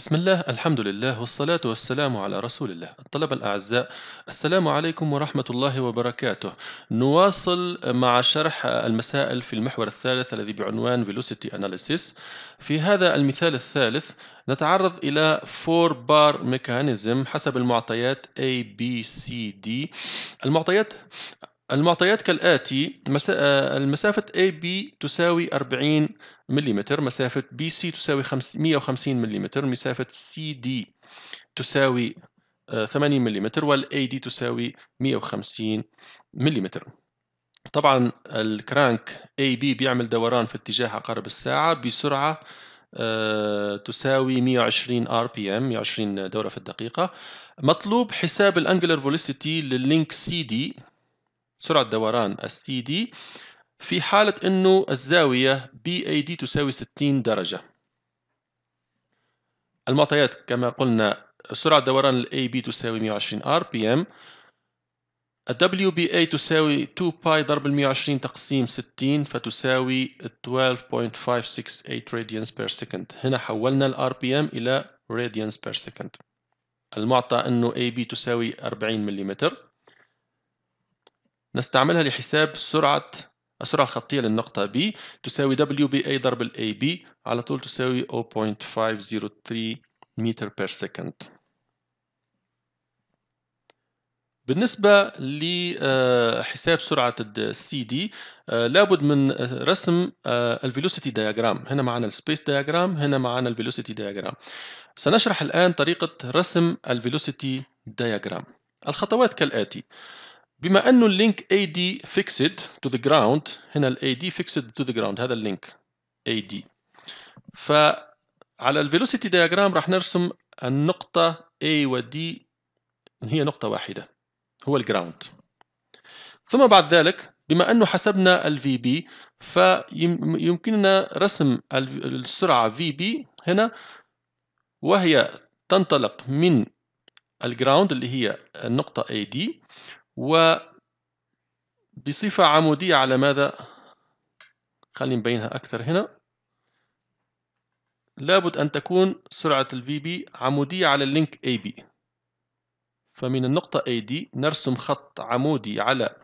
بسم الله الحمد لله والصلاة والسلام على رسول الله الطلبة الأعزاء السلام عليكم ورحمة الله وبركاته نواصل مع شرح المسائل في المحور الثالث الذي بعنوان Velocity Analysis في هذا المثال الثالث نتعرض إلى 4 بار ميكانيزم حسب المعطيات A, B, C, D المعطيات المعطيات كالآتي آه، المسافة AB تساوي 40 ملم مسافة BC تساوي 150 ملم مسافة CD تساوي 80 آه، ملم والAD تساوي 150 ملم طبعا الكرانك AB بيعمل دوران في اتجاه عقارب الساعة بسرعة آه، تساوي 120 ار بي ام 120 دوره في الدقيقه مطلوب حساب الانجلر فوليسيتي لللينك سي دي سرعة دوران السي دي في حالة أنه الزاوية BAD تساوي 60 درجة المعطيات كما قلنا سرعة دوران ال AB تساوي 120 RPM ال WBA تساوي 2 باي ضرب 120 تقسيم 60 فتساوي 12.568 radians per second هنا حولنا الـ RPM إلى radians per second المعطى أنه AB تساوي 40 ملم نستعملها لحساب سرعة السرعة الخطية للنقطة B تساوي WBA ضرب ال AB على طول تساوي 0.503 متر بير سكند بالنسبة لحساب آه، سرعة الـ CD آه، لابد من آه، رسم الـ Velocity Diagram هنا معنا الـ Space Diagram هنا معنا الـ Velocity Diagram سنشرح الآن طريقة رسم الـ Velocity Diagram الخطوات كالآتي بما انه اللينك AD fixed to the ground هنا ال AD fixed to the ground هذا اللينك AD فعلى velocity diagram راح نرسم النقطة A و D هي نقطة واحدة هو الجراوند ثم بعد ذلك بما أنه حسبنا ال VB فيمكننا رسم السرعة VB هنا وهي تنطلق من الجراوند اللي هي النقطة AD وبصفة عمودية على ماذا؟ خلينا نبينها أكثر هنا لابد أن تكون سرعة الـ VB عمودية على اللينك AB فمن النقطة AD نرسم خط عمودي على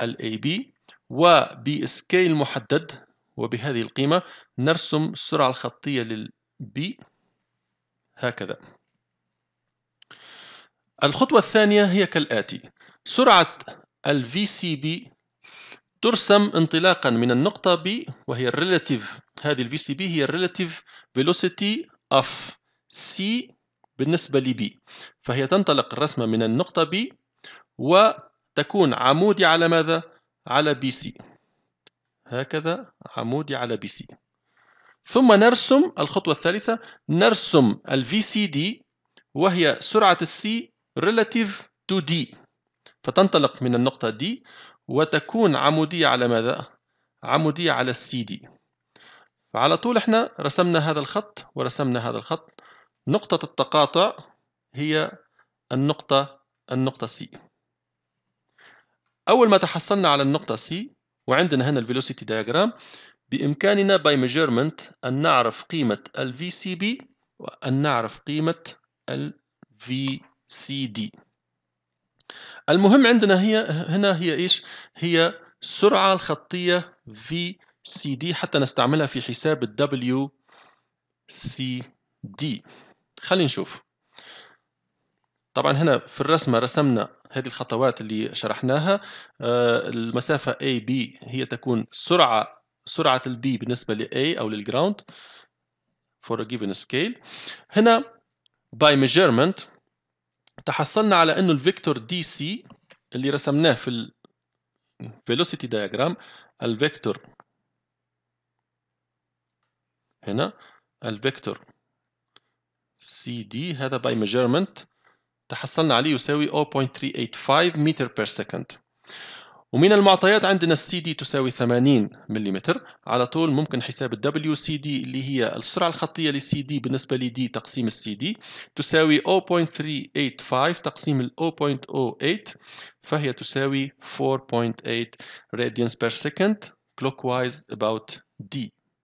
الـ AB وبسكيل محدد وبهذه القيمة نرسم السرعة الخطية للـ B هكذا الخطوة الثانية هي كالآتي سرعة ال VCB ترسم انطلاقا من النقطة B وهي relative هذه ال VCB هي relative velocity of C بالنسبة ل B فهي تنطلق الرسمة من النقطة B وتكون عمودي على ماذا؟ على BC هكذا عمودي على BC ثم نرسم الخطوة الثالثة نرسم ال VCD وهي سرعة C relative to D فتنطلق من النقطة دي وتكون عمودية على ماذا؟ عمودية على السي دي فعلى طول احنا رسمنا هذا الخط ورسمنا هذا الخط نقطة التقاطع هي النقطة النقطة سي أول ما تحصلنا على النقطة سي وعندنا هنا الفيلوسيتي دياجرام بإمكاننا باي ميجرمنت أن نعرف قيمة ال VCB وأن نعرف قيمة ال VCD المهم عندنا هي هنا هي ايش هي السرعة الخطية في سي دي حتى نستعملها في حساب الدبليو سي دي خلينا نشوف طبعا هنا في الرسمة رسمنا هذه الخطوات اللي شرحناها آه، المسافة AB هي تكون سرعة سرعة ال B بالنسبة ل A أو للجراوند for a given scale هنا by measurement تحصلنا على انه الفيكتور دي سي اللي رسمناه في ال velocity diagram الفيكتور هنا الفيكتور سي دي هذا باي ميجرمنت تحصلنا عليه يساوي 0.385 متر بير سكند ومن المعطيات عندنا السي دي تساوي 80 ملم على طول ممكن حساب الدبليو سي دي اللي هي السرعة الخطية للسي دي بالنسبة دي تقسيم السي دي تساوي 0.385 تقسيم ال 0.08 فهي تساوي 4.8 radians per second clockwise about D